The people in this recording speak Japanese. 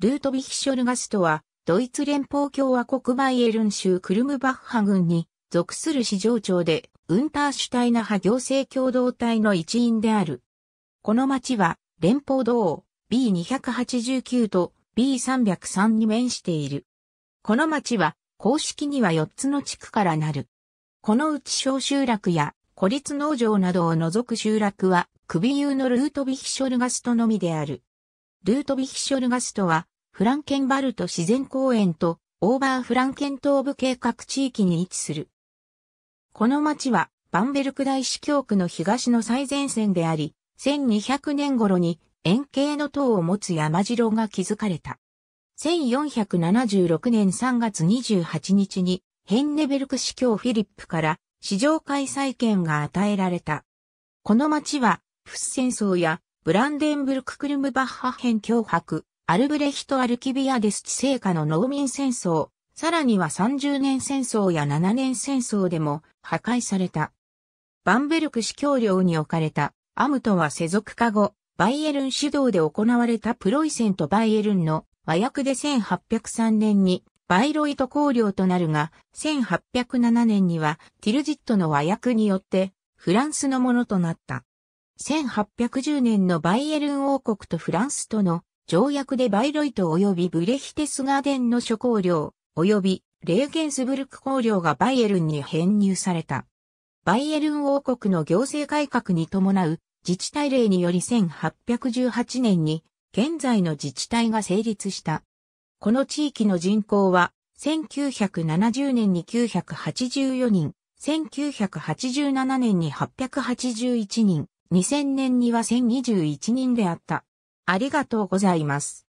ルートヴィヒ・ショルガストは、ドイツ連邦共和国バイエルン州クルムバッハ郡に属する市場町で、ウンターシュタイナ派行政共同体の一員である。この町は、連邦道 B289 と B303 に面している。この町は、公式には4つの地区からなる。このうち小集落や孤立農場などを除く集落は、首有のルートヴィヒ・ショルガストのみである。ルートビヒ・ショルガストは、フランケンバルト自然公園とオーバーフランケン東部計画地域に位置する。この町はバンベルク大司教区の東の最前線であり、1200年頃に円形の塔を持つ山城が築かれた。1476年3月28日にヘンネベルク司教フィリップから市場開催権が与えられた。この町は、フス戦争やブランデンブルク・クルムバッハ編脅迫、アルブレヒト・アルキビアデス治世下の農民戦争、さらには30年戦争や7年戦争でも破壊された。バンベルク司教領に置かれたアムトは世俗化後、バイエルン主導で行われたプロイセンとバイエルンの和訳で1803年にバイロイト公領となるが、1807年にはティルジットの和訳によってフランスのものとなった。1810年のバイエルン王国とフランスとの条約でバイロイト及びブレヒテスガーデンの諸公領、及びレーゲンスブルク公領がバイエルンに編入された。バイエルン王国の行政改革に伴う自治体令により1818年に現在の自治体が成立した。この地域の人口は1970年に984人、1987年に881人、2000年には1021人であった。ありがとうございます。